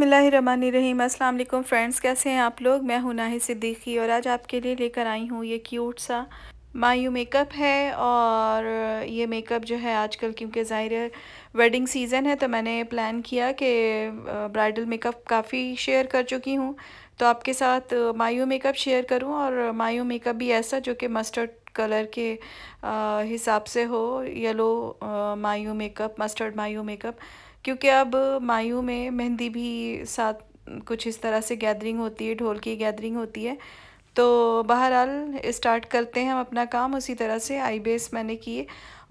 बिसमीम अल्लाम फ्रेंड्स कैसे हैं आप लोग मैं हूं नाहि सिद्दीकी और आज आपके लिए लेकर आई हूं ये क्यूट सा मायू मेकअप है और ये मेकअप जो है आजकल क्योंकि ज़ाहिर वेडिंग सीज़न है तो मैंने प्लान किया कि ब्राइडल मेकअप काफ़ी शेयर कर चुकी हूँ तो आपके साथ मायू मेकअप शेयर करूँ और मायू मेकअप भी ऐसा जो कि मस्टर्ड कलर के हिसाब से हो येलो मायू मेकअप मस्टर्ड मायू मेकअप क्योंकि अब मायू में मेहंदी भी साथ कुछ इस तरह से गैदरिंग होती है ढोल की गैदरिंग होती है तो बहरहाल स्टार्ट करते हैं हम अपना काम उसी तरह से आई बेस मैंने किए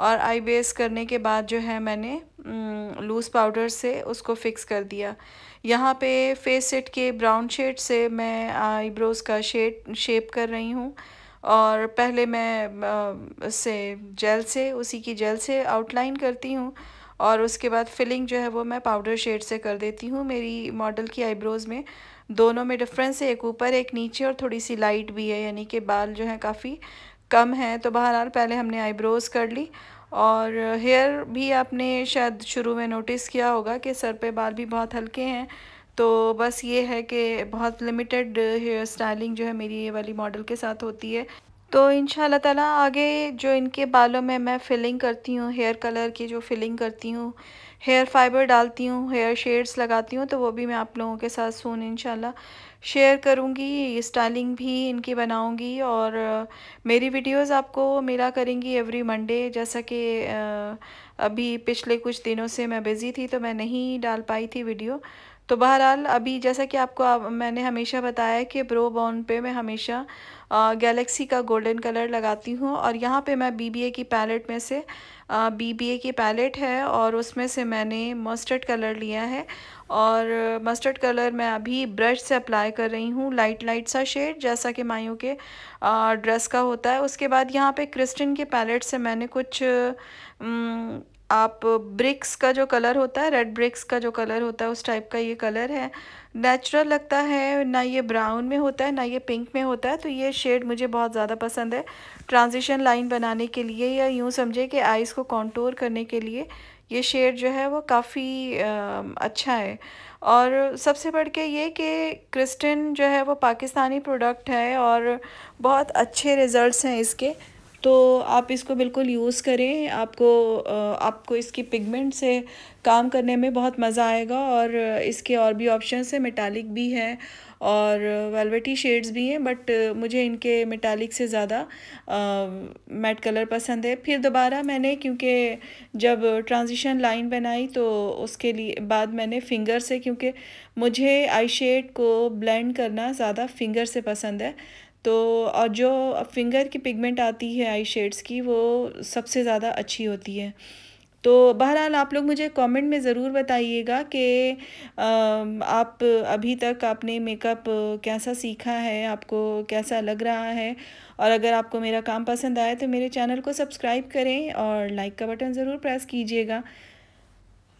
और आई बेस करने के बाद जो है मैंने लूज़ पाउडर से उसको फिक्स कर दिया यहाँ पे फेस सेट के ब्राउन शेड से मैं आईब्रोज़ का शेड शेप कर रही हूँ और पहले मैं से जेल से उसी की जेल से आउटलाइन करती हूँ और उसके बाद फिलिंग जो है वो मैं पाउडर शेड से कर देती हूँ मेरी मॉडल की आईब्रोज़ में दोनों में डिफरेंस है एक ऊपर एक नीचे और थोड़ी सी लाइट भी है यानी कि बाल जो है काफ़ी कम है तो बहरहाल पहले हमने आईब्रोज़ कर ली और हेयर भी आपने शायद शुरू में नोटिस किया होगा कि सर पे बाल भी बहुत हल्के हैं तो बस ये है कि बहुत लिमिटेड हेयर स्टाइलिंग जो है मेरी ये वाली मॉडल के साथ होती है तो इन ताला आगे जो इनके बालों में मैं फिलिंग करती हूँ हेयर कलर की जो फिलिंग करती हूँ हेयर फाइबर डालती हूँ हेयर शेड्स लगाती हूँ तो वो भी मैं आप लोगों के साथ सुन इन शेयर करूँगी स्टाइलिंग भी इनकी बनाऊँगी और मेरी वीडियोस आपको मिला करेंगी एवरी मंडे जैसा कि अभी पिछले कुछ दिनों से मैं बिज़ी थी तो मैं नहीं डाल पाई थी वीडियो तो बहरहाल अभी जैसा कि आपको आप, मैंने हमेशा बताया कि ब्रो बॉन पे मैं हमेशा गैलेक्सी का गोल्डन कलर लगाती हूँ और यहाँ पे मैं बीबीए की पैलेट में से बीबीए की पैलेट है और उसमें से मैंने मस्टर्ड कलर लिया है और मस्टर्ड कलर मैं अभी ब्रश से अप्लाई कर रही हूँ लाइट लाइट सा शेड जैसा कि माइयों के ड्रेस का होता है उसके बाद यहाँ पे क्रिस्टन के पैलेट से मैंने कुछ न, आप ब्रिक्स का जो कलर होता है रेड ब्रिक्स का जो कलर होता है उस टाइप का ये कलर है नेचुरल लगता है ना ये ब्राउन में होता है ना ये पिंक में होता है तो ये शेड मुझे बहुत ज़्यादा पसंद है ट्रांजिशन लाइन बनाने के लिए या यूँ समझे कि आइज़ को कॉन्टोर करने के लिए ये शेड जो है वो काफ़ी अच्छा है और सबसे बढ़ के ये कि क्रिस्टन जो है वो पाकिस्तानी प्रोडक्ट है और बहुत अच्छे रिज़ल्ट्स हैं इसके तो आप इसको बिल्कुल यूज़ करें आपको आपको इसकी पिगमेंट से काम करने में बहुत मज़ा आएगा और इसके और भी ऑप्शन हैं मेटालिक भी हैं और वेलवेटी शेड्स भी हैं बट मुझे इनके मेटालिक से ज़्यादा मैट कलर पसंद है फिर दोबारा मैंने क्योंकि जब ट्रांजिशन लाइन बनाई तो उसके लिए बाद मैंने फिंगर से क्योंकि मुझे आई शेड को ब्लेंड करना ज़्यादा फिंगर से पसंद है तो और जो फिंगर की पिगमेंट आती है आई शेड्स की वो सबसे ज़्यादा अच्छी होती है तो बहरहाल आप लोग मुझे कमेंट में ज़रूर बताइएगा कि आप अभी तक आपने मेकअप कैसा सीखा है आपको कैसा लग रहा है और अगर आपको मेरा काम पसंद आया तो मेरे चैनल को सब्सक्राइब करें और लाइक का बटन ज़रूर प्रेस कीजिएगा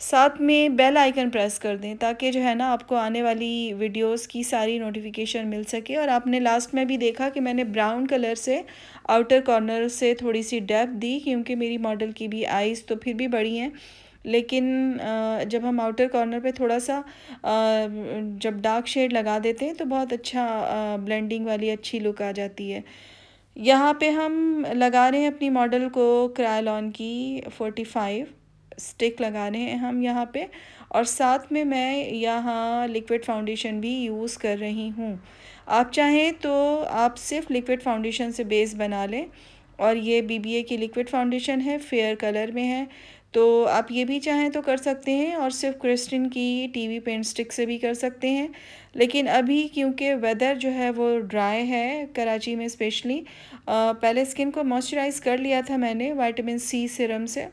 साथ में बेल आइकन प्रेस कर दें ताकि जो है ना आपको आने वाली वीडियोस की सारी नोटिफिकेशन मिल सके और आपने लास्ट में भी देखा कि मैंने ब्राउन कलर से आउटर कॉर्नर से थोड़ी सी डेप दी क्योंकि मेरी मॉडल की भी आइज़ तो फिर भी बड़ी हैं लेकिन जब हम आउटर कॉर्नर पे थोड़ा सा जब डार्क शेड लगा देते हैं तो बहुत अच्छा ब्लेंडिंग वाली अच्छी लुक आ जाती है यहाँ पे हम लगा रहे हैं अपनी मॉडल को क्रायलॉन की फोर्टी फाइव स्टिक लगा रहे हैं हम यहाँ पे और साथ में मैं यहाँ लिक्विड फाउंडेशन भी यूज़ कर रही हूँ आप चाहें तो आप सिर्फ लिक्विड फाउंडेशन से बेस बना लें और ये बीबीए की लिक्विड फाउंडेशन है फेयर कलर में है तो आप ये भी चाहें तो कर सकते हैं और सिर्फ क्रिस्टिन की टीवी पेंट स्टिक से भी कर सकते हैं लेकिन अभी क्योंकि वेदर जो है वो ड्राई है कराची में स्पेशली पहले स्किन को मॉइस्चराइज़ कर लिया था मैंने वाइटामिन सी सिरम से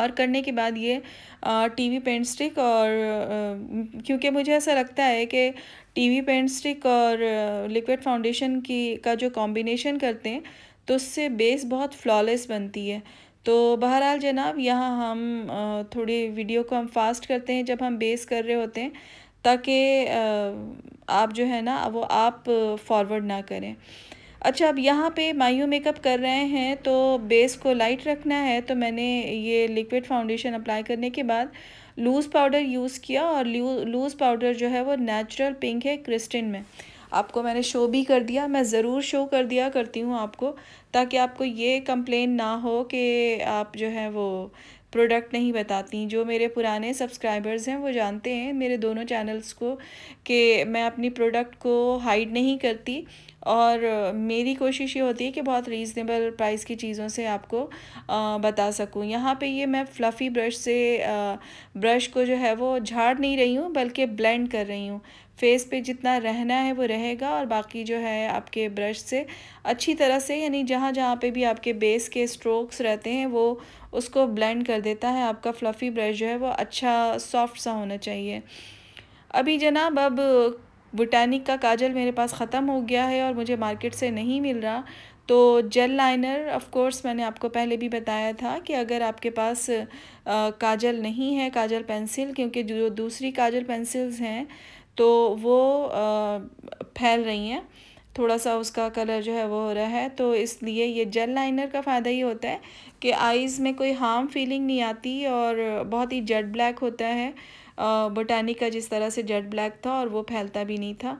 और करने के बाद ये टीवी पेंट स्टिक और क्योंकि मुझे ऐसा लगता है कि टीवी पेंट स्टिक और लिक्विड फाउंडेशन की का जो कॉम्बिनेशन करते हैं तो उससे बेस बहुत फ्लॉलेस बनती है तो बहरहाल जनाब यहाँ हम थोड़ी वीडियो को हम फास्ट करते हैं जब हम बेस कर रहे होते हैं ताकि आप जो है ना वो आप फॉरवर्ड ना करें अच्छा अब यहाँ पे मायू मेकअप कर रहे हैं तो बेस को लाइट रखना है तो मैंने ये लिक्विड फाउंडेशन अप्लाई करने के बाद लूज़ पाउडर यूज़ किया और लूज़ पाउडर जो है वो नेचुरल पिंक है क्रिस्टिन में आपको मैंने शो भी कर दिया मैं ज़रूर शो कर दिया करती हूँ आपको ताकि आपको ये कंप्लेन ना हो कि आप जो है वो प्रोडक्ट नहीं बताती जो मेरे पुराने सब्सक्राइबर्स हैं वो जानते हैं मेरे दोनों चैनल्स को कि मैं अपनी प्रोडक्ट को हाइड नहीं करती और मेरी कोशिश ये होती है कि बहुत रीज़नेबल प्राइस की चीज़ों से आपको बता सकूँ यहाँ पे ये मैं फ्लफ़ी ब्रश से ब्रश को जो है वो झाड़ नहीं रही हूँ बल्कि ब्लेंड कर रही हूँ फेस पे जितना रहना है वो रहेगा और बाकी जो है आपके ब्रश से अच्छी तरह से यानी जहाँ जहाँ पे भी आपके बेस के स्ट्रोक्स रहते हैं वो उसको ब्लेंड कर देता है आपका फ्लफ़ी ब्रश जो है वो अच्छा सॉफ्ट सा होना चाहिए अभी जनाब अब बुटानिक का काजल मेरे पास ख़त्म हो गया है और मुझे मार्केट से नहीं मिल रहा तो जेल लाइनर ऑफ कोर्स मैंने आपको पहले भी बताया था कि अगर आपके पास आ, काजल नहीं है काजल पेंसिल क्योंकि जो दूसरी काजल पेंसिल्स हैं तो वो फैल रही हैं थोड़ा सा उसका कलर जो है वो हो रहा है तो इसलिए ये जेल लाइनर का फ़ायदा ये होता है कि आइज़ में कोई हार्म फीलिंग नहीं आती और बहुत ही जेड ब्लैक होता है बोटानिक का जिस तरह से जेड ब्लैक था और वो फैलता भी नहीं था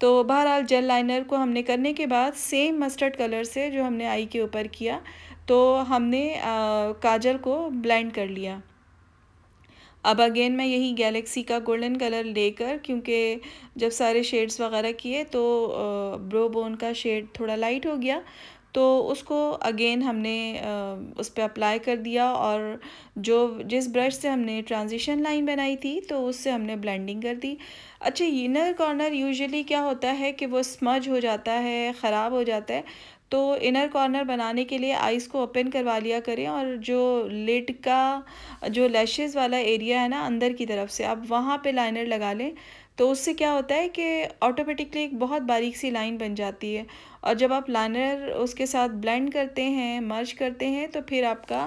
तो बहरहाल जेल लाइनर को हमने करने के बाद सेम मस्टर्ड कलर से जो हमने आई के ऊपर किया तो हमने काजल को ब्लेंड कर लिया अब अगेन मैं यही गैलेक्सी का गोल्डन कलर लेकर क्योंकि जब सारे शेड्स वगैरह किए तो ब्रो बोन का शेड थोड़ा लाइट हो गया तो उसको अगेन हमने उस पर अप्लाई कर दिया और जो जिस ब्रश से हमने ट्रांजिशन लाइन बनाई थी तो उससे हमने ब्लेंडिंग कर दी अच्छा इनर कॉर्नर यूजुअली क्या होता है कि वो स्मज हो जाता है ख़राब हो जाता है तो इनर कॉर्नर बनाने के लिए आइज़ को ओपन करवा लिया करें और जो लिड का जो लैशेज़ वाला एरिया है ना अंदर की तरफ से आप वहाँ पे लाइनर लगा लें तो उससे क्या होता है कि ऑटोमेटिकली एक बहुत बारीक सी लाइन बन जाती है और जब आप लाइनर उसके साथ ब्लेंड करते हैं मर्ज करते हैं तो फिर आपका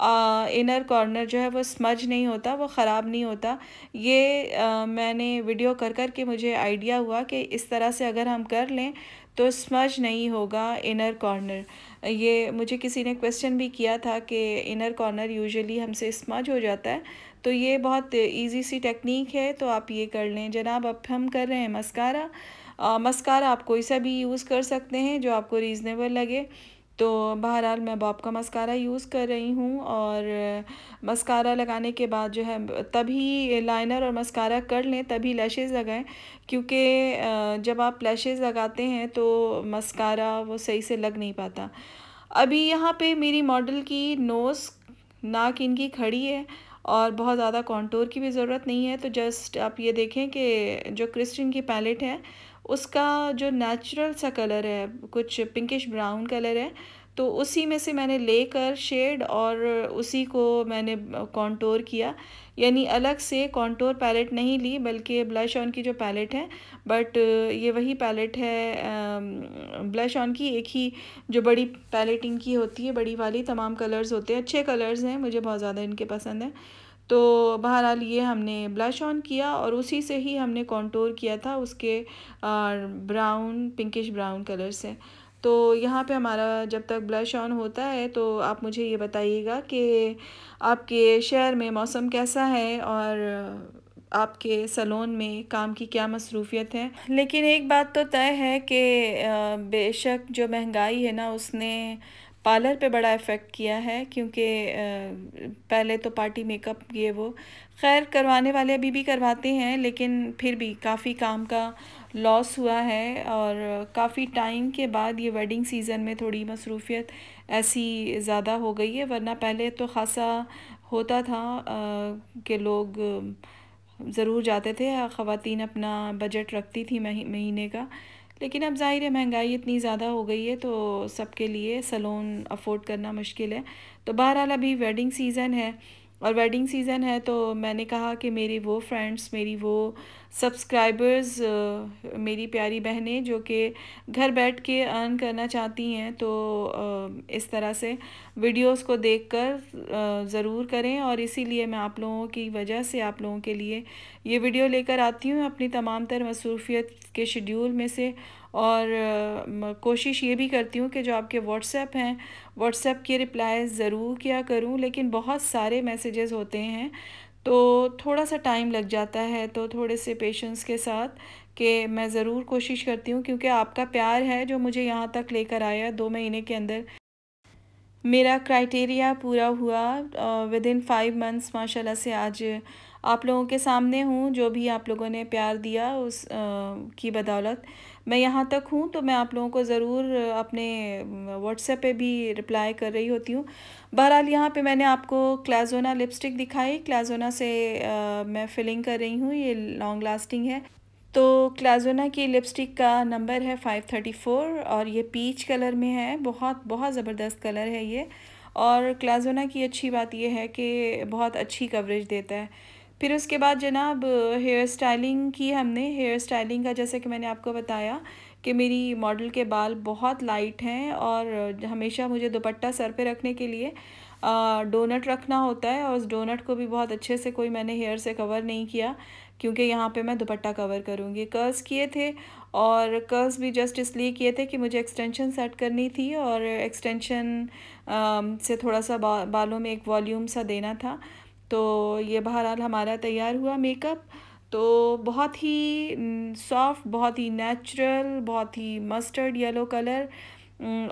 इनर कॉर्नर जो है वो स्मज नहीं होता वो ख़राब नहीं होता ये आ, मैंने वीडियो कर कर के मुझे आइडिया हुआ कि इस तरह से अगर हम कर लें तो स्मज नहीं होगा इनर कॉर्नर ये मुझे किसी ने क्वेश्चन भी किया था कि इनर कॉर्नर यूजुअली हमसे स्मज हो जाता है तो ये बहुत इजी सी टेक्निक है तो आप ये कर लें जनाब अब हम कर रहे हैं मस्कारा मस्कारा आप कोई सा भी यूज़ कर सकते हैं जो आपको रीज़नेबल लगे तो बहरहाल मैं बॉब का मस्कारा यूज़ कर रही हूँ और मस्कारा लगाने के बाद जो है तभी लाइनर और मस्कारा कर लें तभी लैशेज़ लगाएं क्योंकि जब आप लैशेज़ लगाते हैं तो मस्कारा वो सही से लग नहीं पाता अभी यहाँ पे मेरी मॉडल की नोज़ नाक इनकी खड़ी है और बहुत ज़्यादा कॉन्टोर की भी ज़रूरत नहीं है तो जस्ट आप ये देखें कि जो क्रिस्टिन की पैलेट है उसका जो नेचुरल सा कलर है कुछ पिंकिश ब्राउन कलर है तो उसी में से मैंने लेकर शेड और उसी को मैंने कॉन्टोर किया यानी अलग से कॉन्टोर पैलेट नहीं ली बल्कि ब्लश ऑन की जो पैलेट है बट ये वही पैलेट है ब्लश ऑन की एक ही जो बड़ी पैलेटिंग की होती है बड़ी वाली तमाम कलर्स होते हैं अच्छे कलर्स हैं मुझे बहुत ज़्यादा इनके पसंद हैं तो बहरहाल ये हमने ब्लश ऑन किया और उसी से ही हमने कॉन्टोर किया था उसके ब्राउन पिंकिश ब्राउन कलर से तो यहाँ पे हमारा जब तक ब्लश ऑन होता है तो आप मुझे ये बताइएगा कि आपके शहर में मौसम कैसा है और आपके सलोन में काम की क्या मसरूफियत है लेकिन एक बात तो तय है कि बेशक जो महंगाई है ना उसने पार्लर पे बड़ा इफ़ेक्ट किया है क्योंकि पहले तो पार्टी मेकअप ये वो खैर करवाने वाले अभी भी करवाते हैं लेकिन फिर भी काफ़ी काम का लॉस हुआ है और काफ़ी टाइम के बाद ये वेडिंग सीज़न में थोड़ी मसरूफियत ऐसी ज़्यादा हो गई है वरना पहले तो खासा होता था कि लोग ज़रूर जाते थे ख़वान अपना बजट रखती थी महीने का लेकिन अब जाहिर है महंगाई इतनी ज़्यादा हो गई है तो सबके लिए सलोन अफोर्ड करना मुश्किल है तो बहरहाल अभी वेडिंग सीज़न है और वेडिंग सीज़न है तो मैंने कहा कि मेरी वो फ्रेंड्स मेरी वो सब्सक्राइबर्स uh, मेरी प्यारी बहनें जो कि घर बैठ के अर्न करना चाहती हैं तो uh, इस तरह से वीडियोस को देखकर uh, ज़रूर करें और इसीलिए मैं आप लोगों की वजह से आप लोगों के लिए ये वीडियो लेकर आती हूँ अपनी तमाम तर मसरूफियत के शेड्यूल में से और कोशिश ये भी करती हूँ कि जो आपके व्हाट्सएप हैं व्हाट्सएप के रिप्लाई ज़रूर किया करूँ लेकिन बहुत सारे मैसेजेस होते हैं तो थोड़ा सा टाइम लग जाता है तो थोड़े से पेशेंस के साथ कि मैं ज़रूर कोशिश करती हूँ क्योंकि आपका प्यार है जो मुझे यहाँ तक लेकर आया दो महीने के अंदर मेरा क्राइटेरिया पूरा हुआ विद इन फाइव मंथ्स माशाल्लाह से आज आप लोगों के सामने हूँ जो भी आप लोगों ने प्यार दिया उस आ, की बदौलत मैं यहाँ तक हूँ तो मैं आप लोगों को ज़रूर अपने व्हाट्सएप पे भी रिप्लाई कर रही होती हूँ बहरहाल यहाँ पे मैंने आपको क्लाजोना लिपस्टिक दिखाई क्लाजोना से आ, मैं फिलिंग कर रही हूँ ये लॉन्ग लास्टिंग है तो क्लाजोना की लिपस्टिक का नंबर है फाइव थर्टी फोर और ये पीच कलर में है बहुत बहुत ज़बरदस्त कलर है ये और क्लाजोना की अच्छी बात यह है कि बहुत अच्छी कवरेज देता है फिर उसके बाद जनाब हेयर स्टाइलिंग की हमने हेयर स्टाइलिंग का जैसे कि मैंने आपको बताया कि मेरी मॉडल के बाल बहुत लाइट हैं और हमेशा मुझे दुपट्टा सर पे रखने के लिए डोनट रखना होता है और उस डोनट को भी बहुत अच्छे से कोई मैंने हेयर से कवर नहीं किया क्योंकि यहाँ पे मैं दुपट्टा कवर करूँगी कर्ल्स किए थे और कर्ल्स भी जस्ट इसलिए किए थे कि मुझे एक्सटेंशन सेट करनी थी और एक्सटेंशन से थोड़ा सा बा, बालों में एक वॉल्यूम सा देना था तो ये बहरहाल हमारा तैयार हुआ मेकअप तो बहुत ही सॉफ्ट बहुत ही नेचुरल बहुत ही मस्टर्ड येलो कलर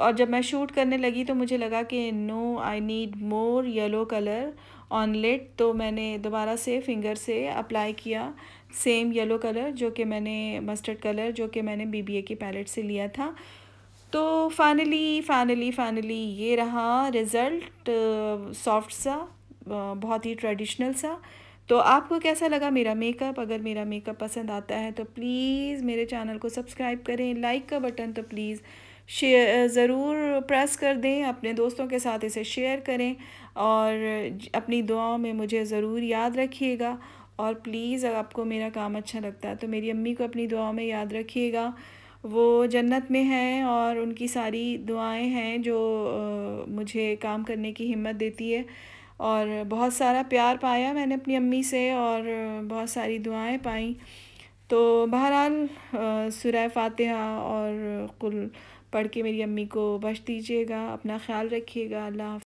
और जब मैं शूट करने लगी तो मुझे लगा कि no I need more yellow colour on lid तो मैंने दोबारा से फिंगर से अप्लाई किया सेम येलो कलर जो कि मैंने मस्टर्ड कलर जो कि मैंने बीबीए की पैलेट से लिया था तो फाइनली फाइनली फाइनली ये रहा रिज़ल्ट सॉफ्ट सा बहुत ही ट्रेडिशनल सा तो आपको कैसा लगा मेरा मेकअप अगर मेरा मेकअप पसंद आता है तो प्लीज़ मेरे चैनल को सब्सक्राइब करें लाइक का बटन तो प्लीज़ शेयर ज़रूर प्रेस कर दें अपने दोस्तों के साथ इसे शेयर करें और अपनी दुआओं में मुझे ज़रूर याद रखिएगा और प्लीज़ अगर आपको मेरा काम अच्छा लगता है तो मेरी अम्मी को अपनी दुआओं में याद रखिएगा वो जन्नत में हैं और उनकी सारी दुआएं हैं जो मुझे काम करने की हिम्मत देती है और बहुत सारा प्यार पाया मैंने अपनी अम्मी से और बहुत सारी दुआएं पाई तो बहरहाल सुरह फातिहा और कुल पढ़ के मेरी अम्मी को बश दीजिएगा अपना ख्याल रखिएगा अल्लाह